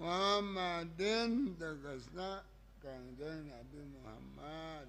محمد دقسنا كان دين أبي محمد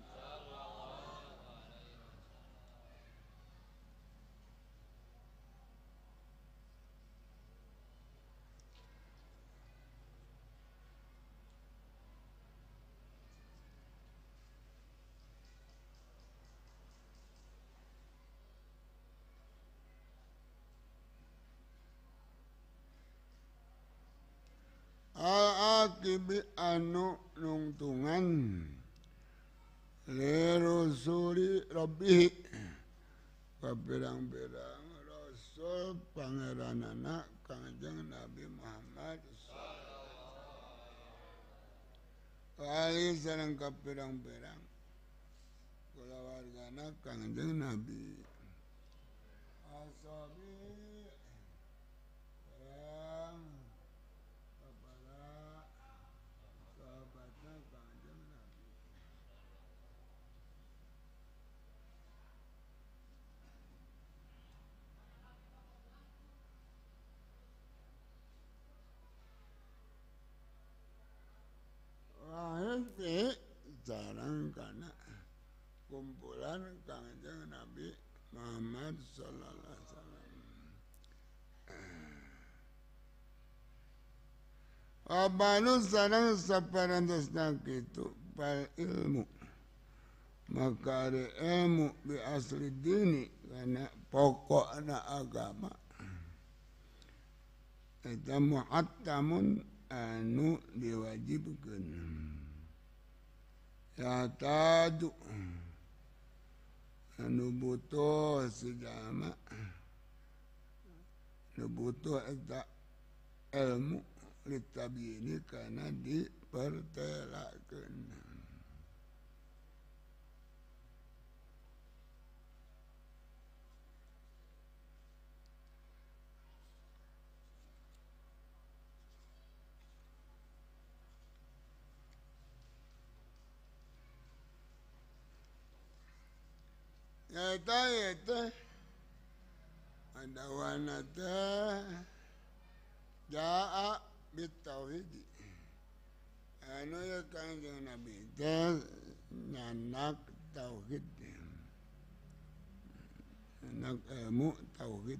anuk lungtungan Lerozuli Roblang-be Pangeran anak kangj Nabi Muhammad Hai kali sengkaplang-ang Haije nabi diajarkan kanjeng Nabi Muhammad Sallallahu sarang pal ilmu makari ilmu bi asli dini karena pokok anak agama itu muhattamun anu diwajibkan ya tadu nubuuhmauh ilmu litabi karena diperterakenali Eta ya, teh ada wanita jaa bitauhidi anu ya kanjeng nabi teh nyanak tauhid nyanak mu tauhid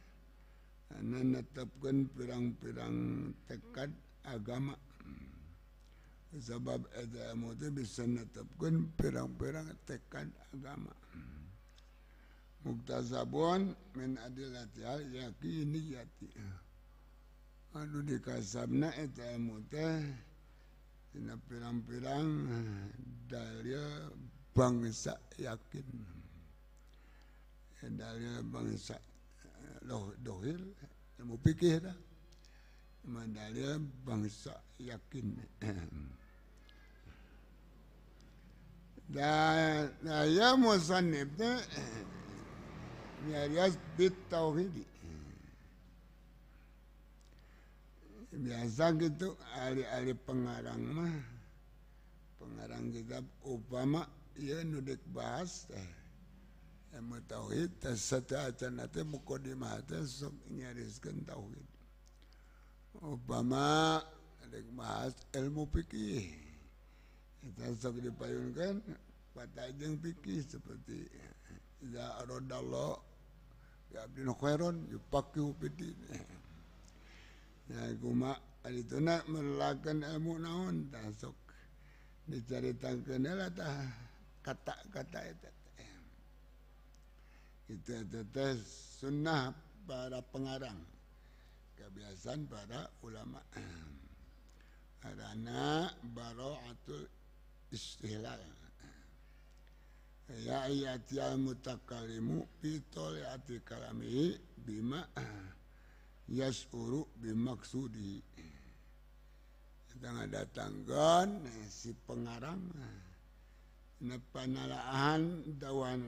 menetapkan perang-perang tekad agama sebab agama itu bisa menetapkan perang-perang tekad agama muktasabun min adilati ini yati. anu dikasabna eta emote, dina perang-perang dalil bangsa yakin dalil bangsa loh dohir ilmu ya. pikir lah mandalia bangsa yakin da nah, da ya musanib da ya, miyariyas bit tauhid biasa gitu ari ari pengarang mah pengarang kitab upama ya nudik bahas eh ilmu tauhid nanti ate mukodimata sok nyariskan tauhid upama dek bahas ilmu pikir, kita sok dipayunkan patajeng pikir seperti ya aradallah ya abdin khairan yufaqihu fid ya kuma alituna melakukan ilmu naon tasok diceritakeun ya lah tah kata-kata itu. tetetes sunap para pengarang kebiasaan para ulamaan karena barotul istira Ohatial mutak kalimuami Bima Yes hu dimaksudi Hai sedang ada tanggon si pengarang nepanalan dawan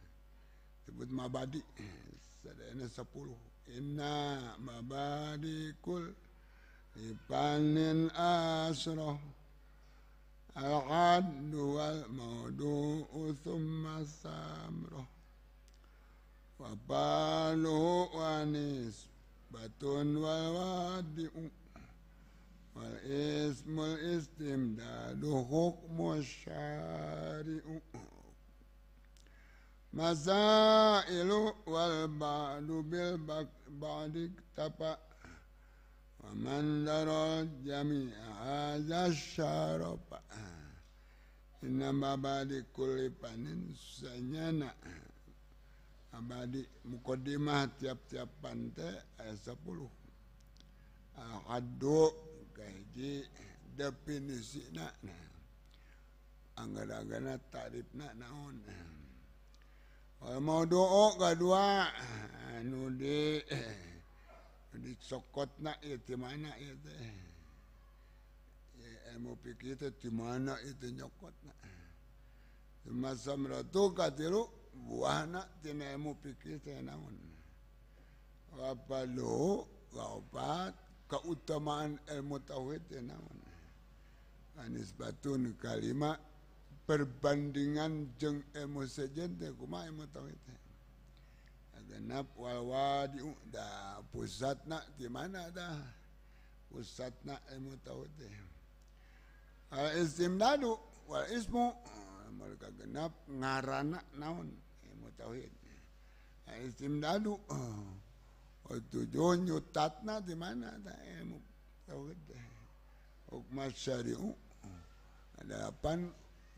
sebut mabadi sadayana sepuluh inna mabadi kul ipanin asroh العد والموضوع ثم السامر وباله ونسبة والوادع والاسم الاستمداد حكم الشارع masailu wal ba'du bil badi tapa wa man daral jami'a hadza syarafa inna mabadi kulli panin sanyana abadi mukodimah tiap-tiap pantai ayat 10 ahadu gaji definisi na nah anggara-anggara tarif naon gak dua. anu di dicokot nak ya di mana itu Emu ya, ya eh, mau pikir itu di mana itu ya, nyokot nak masa meratu, katiru buah nak tina mau pikir teh namun. apa lo kaupat keutamaan ilmu tauhid teh namun. anis batun kalimat perbandingan jeng ilmu sejen kuma kumaha ilmu tauhid teh genap wal wadi da pusatna di mana dah pusatna nak tauhid teh al istimdadu wal ismu eh, mereka genap ngarana naon ilmu tauhid al istimdadu eh, tujuan yutatna di mana dah ilmu tauhid teh hukmat syari'u eh, ada apa?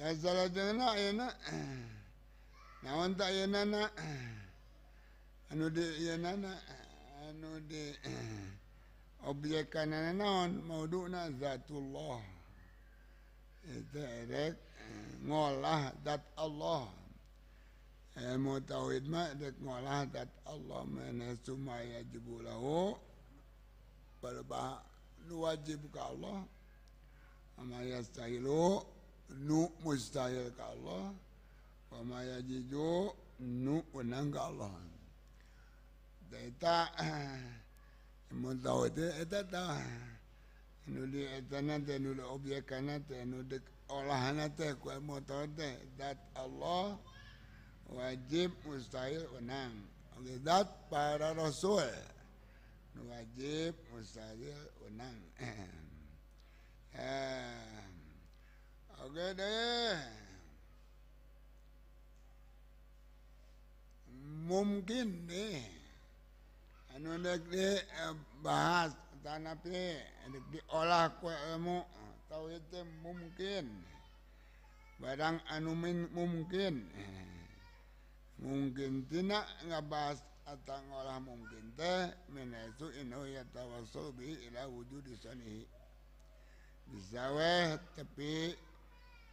Yang salah dengan ya nak. Nawan tak ya nana. Anu de ya nana. Anu de objek kanan on mau duduk nak zatullah. Itu erek eh, ngolah dat Allah. Eh mau tahu itu mak dek ngolah dat Allah mana semua sumaya jibulahu berbah nuwajib ke Allah. Amaya sahilu nu mustahil ke Allah wa ma yajidu nu menang ke Allah eta itu, tahu itu itu tahu nu itu nanti nuli nu objek nanti, nu di olahan nanti, ku dat Allah wajib mustahil unang oke dat para rasul wajib mustahil unang eh ya. Eh. Eh, Hai eh. mungkin nih ande bahas tanapilahmu mungkin barang anuin mungkin mungkin jenak nggak bahas atau oranglah mungkin teh wujud bisa weh te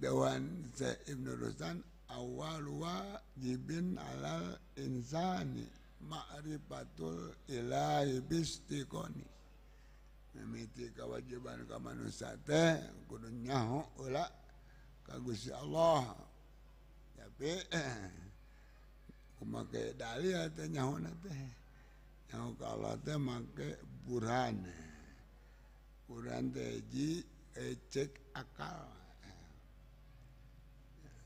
dewan Ze Nursan awal wa jibin alal Inzani Mariribpatul Iai bisiti kewajiban nuatenyahuula kagus Allah memakaidahlianya yang kalau tem make burane Quranjiecek eh, akawa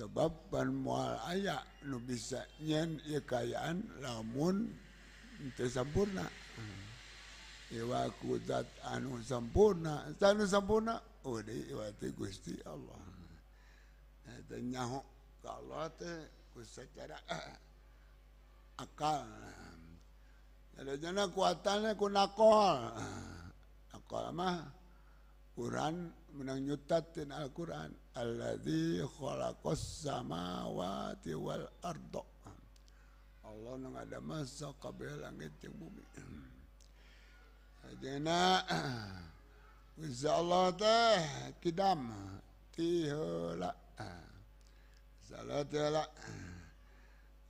kalauban muaal aya lu bisa yen yeikayaan namun sempurnawa hmm. anu sempurnawa Allah kalau hmm. akal kekuatan hmm. Quran menangnytat dan Alquran alladzi khalaqas samawati wal ardo Allah nang ada masa kabeh langit jeung bumi ajeuna wis Allah teh kidam ti heula salat heula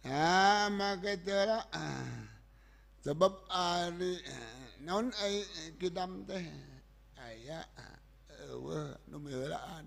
ha maka tera sebab ari naon ai kidam teh aya eueuh nu meulaan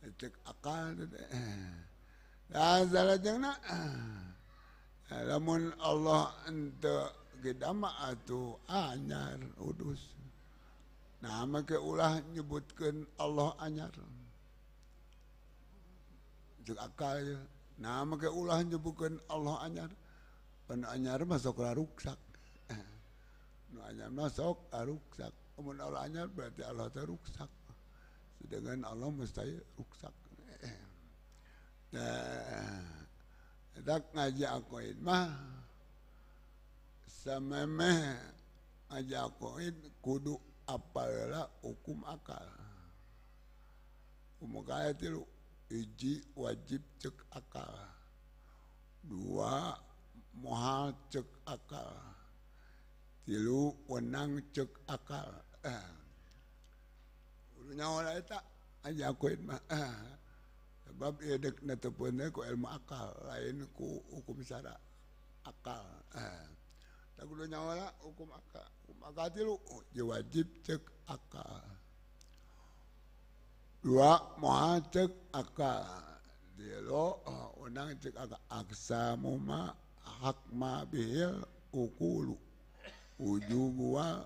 cek akal nah ya, na, ya, lamun Allah ente gedama mah anyar udus nah maka ulah nyebutkan Allah anyar cek akal ya nah maka ulah nyebutkan Allah anyar pan anyar masuk rusak, nu anyar masuk ruksak lamun Allah anyar berarti Allah teruksak dengan Allah mesti rusak. Nah, dak ngaji aku mah samemeh ngaji aku kudu apalah hukum akal. Hukum akal itu iji wajib cek akal. Dua muhal cek akal. Tilu wenang cek akal. Eh nyawa lah tak aja akuin mah ah. sebab ya dek netepunnya ku ilmu akal lain ku hukum syara akal ah. tak kudu nyawa lah hukum akal hukum akal tilu lu oh, wajib cek akal dua moha cek akal dia lo uh, unang cek akal aksamu ma hakma bihil ukulu ujubu wa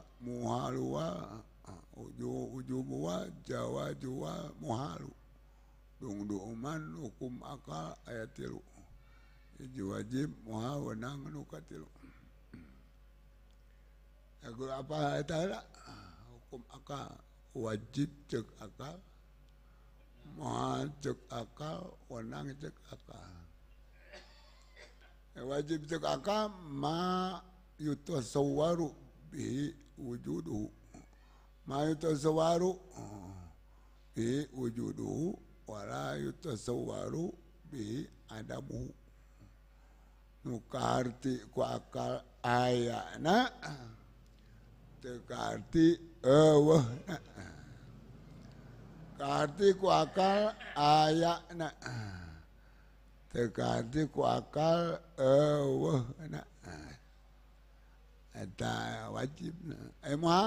ujuwa Jawa Jawa muhalu dungduman hukum akal ayat itu wajib muha wenang nu itu Aku apa eta hukum akal wajib cek akal muha cek akal wenang cek akal ya, wajib cek akal ma sewaru bihi wujuduhu ma yutasawwaru uh, bi wujudu wala yutasawwaru bi adamu nukarti ku akal ayana tekarti ewehna karti ku akal ayana tekarti ku akal ewehna eta wajibna emah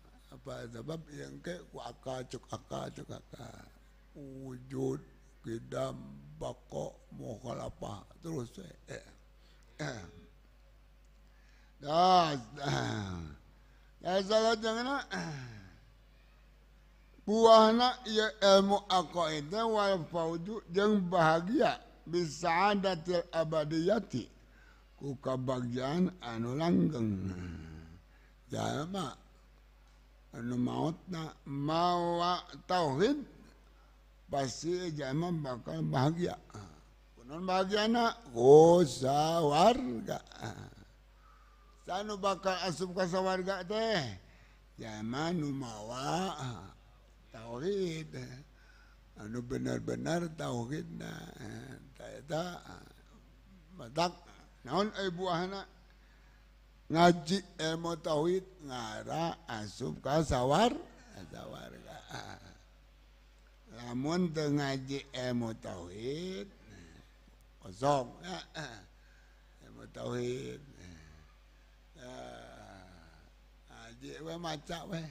sebab yang ke ku cuk aka cuk aka wujud kidam bako apa terus eh, eh. eh. dah dah salah jangan buahna ya ilmu itu wal fauzu yang bahagia bisa ada abadiyati ku kabagian anu langgeng jalma nu mautna mawa tauhid pasti jaman bakal bahagia kunon bahagia na kosa warga sanu bakal asup ka warga teh jaman ya nu mawa tauhid anu benar-benar tauhid na tak tak matak naon ai buahna ngaji ilmu tauhid ngara asup ka sawar sawarga lamun teu ngaji ilmu tauhid nah, kosong ya, ya. ilmu tauhid nah. eh, ngaji we maca we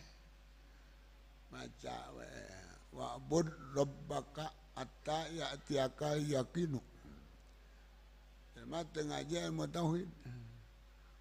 maca we bud rabbaka atta ya'tiyaka yakinu Ilmu tengah aja ilmu tauhid.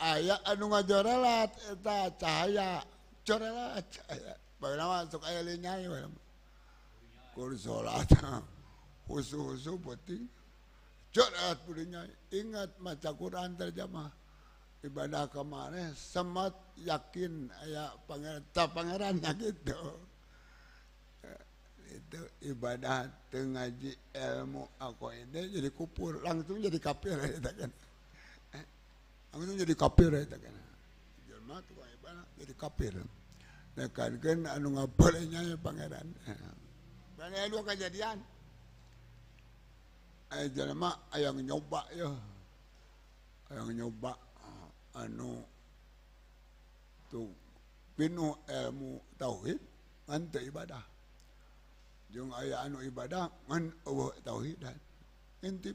aya an coret cahaya corenya ingat maca Quran terjamahah ibadah kemana Seempat yakin aya pengertapanggerannya gitu eh, itu ibadah tengahji ilmuko ini jadi kupur langsung menjadi kapfir aku jadi kapir ya tak kena jelma tuh kayak mana jadi kapir nah kan kan anu ngapalnya ya pangeran banyak dua kejadian eh jelma ayang nyoba ya ayang nyoba anu tu pinu ilmu tauhid ngan ibadah jeung ayah anu ibadah ngan eueuh oh, dan intip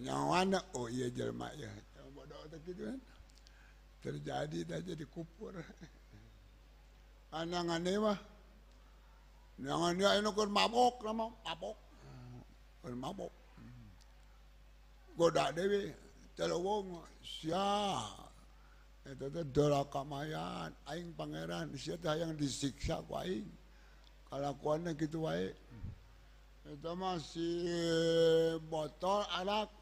nyawana oh iya jelma ya bodoh tak gitu kan terjadi dah jadi kupur anak aneh mah yang aneh ini kan mabok lama mabok kan mabok goda dewi telowong siapa itu tuh dora kamayan aing pangeran siapa yang disiksa ku aing kelakuannya gitu wae itu masih botol arak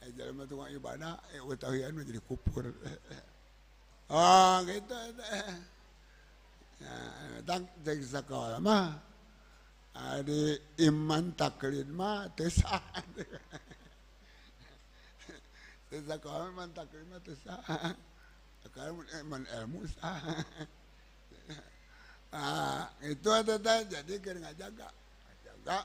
Eh, jelema tukang ibadah eh utawian jadi kupur oh gitu nah tang cek sekolah mah ada iman taklid mah tesah tesah kalau iman taklid mah tesah kalau eh, iman ilmu sah ah itu ada jadi kena jaga jaga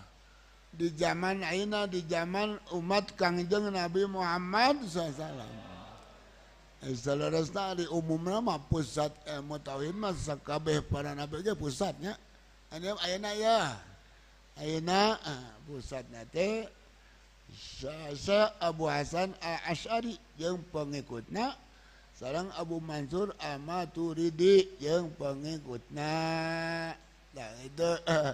di zaman Aina di zaman umat Kangjeng Nabi Muhammad SAW. Saudara di umumnya mah pusat ilmu eh, tauhid mah sakabeh para nabi ge pusatnya. Ini ayeuna ya. Ayeuna eh, pusatnya teh Sa'sa Abu Hasan Al-Ash'ari yang pengikutnya sarang Abu Mansur Al-Maturidi yang pengikutnya. Nah itu eh,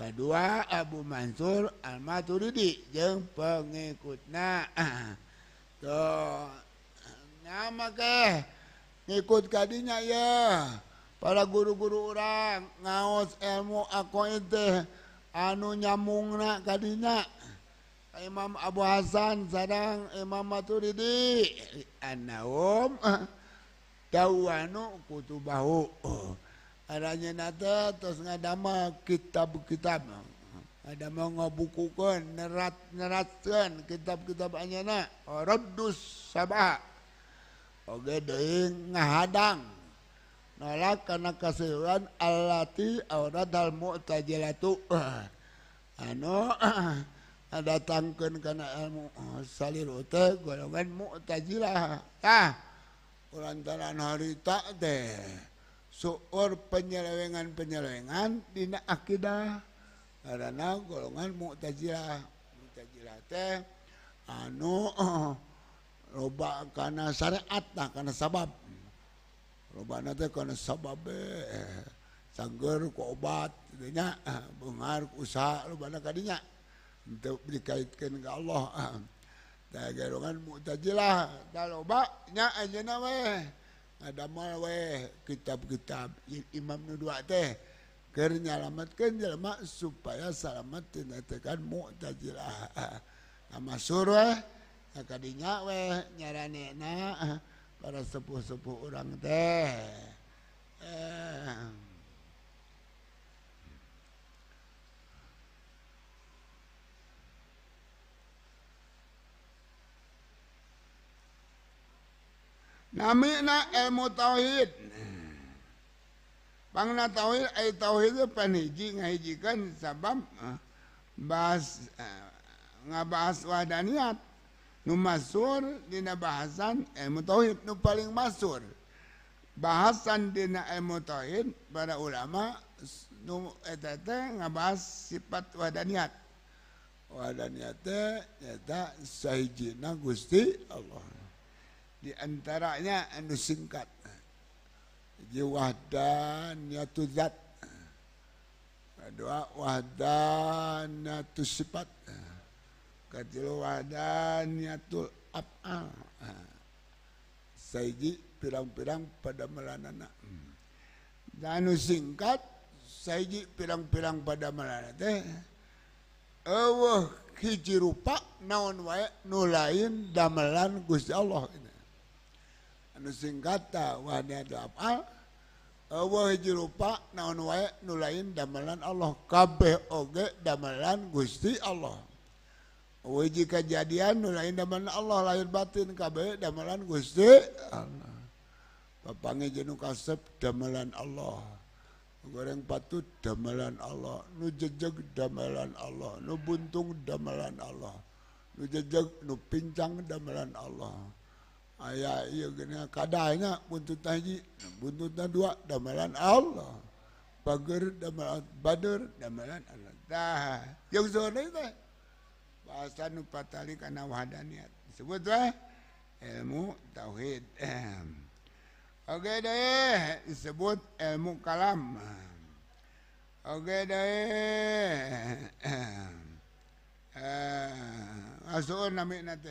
Abu Mansur Aldi pengikut na ngikut kanya para guru-guru orang nga elu ako anu nyanya Imam Abu Hasan zarang Imamdikutu ma kitaki ada mau ngobukukan nerat-nyeratatkan kitab-kitab banyakdusdang mal karena kesuhan al aura mutaj ada taangkan karenamu golong mu orang hari tak deh ur penyelewengan- penyelengan tidak aqidah karena golongan mutajirah anu rob karena syariat karena sabab karena sabab cangur eh, obatnya penggar usaha tadinya untuk dikaitkan ga Allahungan mutalahnya aja nawe ada malaweh kitab-kitab Imam nudu de nyalamatkan jemak supaya salat tidakkan mutajirah nama surah akan dinyaweh nyaran para sepuh-seuh orang deh eh. tauhid bang tauhid ngajikan sa ah, s ah, ngabahas wadah niaturdina bahasanu tauhid nu paling masuk bahasandina em mu tauhid pada ulama ngas sifat wadah niat waji Gusti Allah Di antaranya anu singkat. Jadi wahdaniyatu zat. Kedua wahdaniyatu sifat. Ketiga apa af'al. Saiji pirang-pirang pada melanana. Dan anu singkat saiji pirang-pirang pada melanana teh. Eueuh hiji rupa naon wae nu lain damelan Gusti Allah. Ini. kata damelan Allah K damelan Gusti Allahji kejadianlain Allah lain batin KB Damalan Gu bajen kasep damelan Allah goreng patu damelan Allah nug damelan Allah nubuntung damelan Allahbincang damelan Allah ayah ia kena kadanya buntut haji buntut dua damalan Allah pagar damalan badar damalan Allah dah yang zona itu bahasa nupatali karena wadah niat disebut lah ilmu tauhid Okey deh disebut ilmu kalam Okey deh eh masuk nama nanti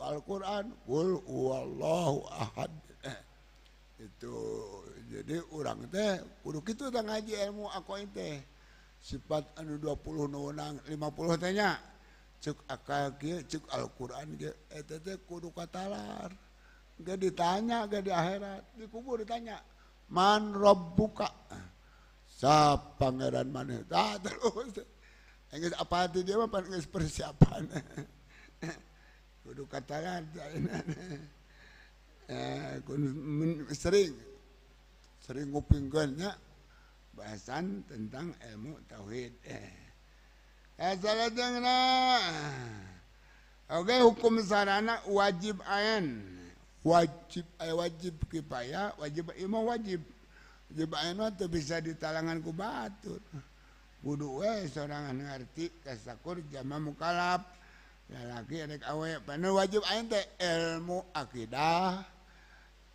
Alquran wall eh, itu jadi orang teh ku itu ngaji ilmu akuin teh sifat andu 20ang 50tnya Alquran katalar nggak ditanya ga di akhirat di kubur ditanya manro buka eh, sa Pangeran man terus dia persiapan kudu katakan, kata eh, sering sering ngupingkannya bahasan tentang ilmu tauhid eh, eh salah oke hukum sarana wajib ayan wajib ay eh, wajib kipaya wajib imam wajib wajib ayan itu bisa ditalangan ku batur kudu we sorangan ngerti kasakur jama mukalap lelaki anek awe penuh wajib ente ilmu akidah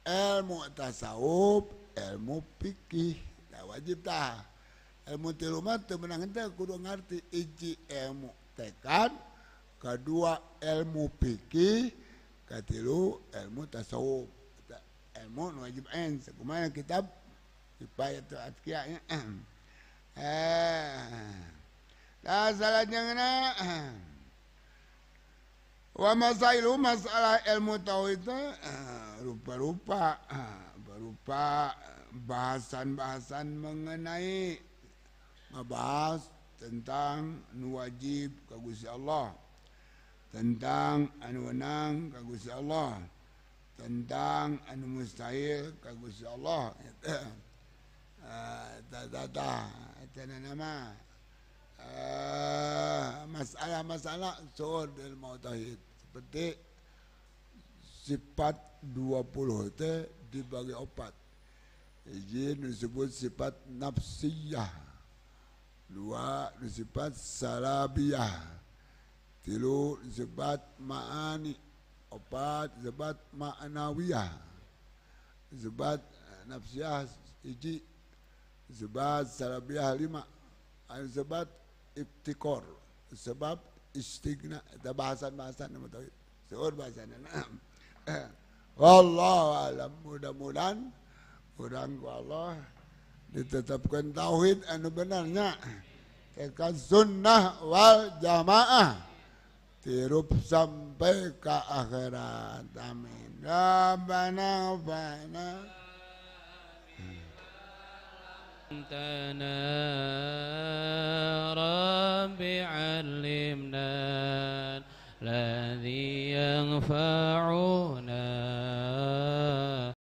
ilmu tasawuf ilmu fikih tak nah, wajib tah ilmu tilumat tu menang ente kudu ngerti. iji ilmu tekan kedua ilmu fikih katilu ilmu tasawuf ilmu wajib ente. kemana kitab supaya tu atqiya eh nah, salahnya ngena wa masailu masalah ilmu tauhid eh, rupa-rupa eh, berupa eh, bahasan-bahasan mengenai membahas tentang anu wajib ka Allah tentang anu wenang ka Allah tentang anu mustahil ka Gusti Allah ya, tata tata nama Eh, masalah-masalah soal zuhur dari mautahid seperti sifat 20 itu dibagi opat ini disebut sifat nafsiyah Dua disebut salabiyah Tilu disebut ma'ani Opat disebut ma'nawiyah disebut nafsiyah iji disebut salabiyah lima disebut ibtikor sebab istigna ada bahasan-bahasan seor bahasan Wallahu alam mudah-mudahan orang ku Allah ditetapkan tauhid anu benarnya teka sunnah wal jamaah tirup sampai ke akhirat amin Rabbana fa'na أنتنا رب علمنا الذي ينفعنا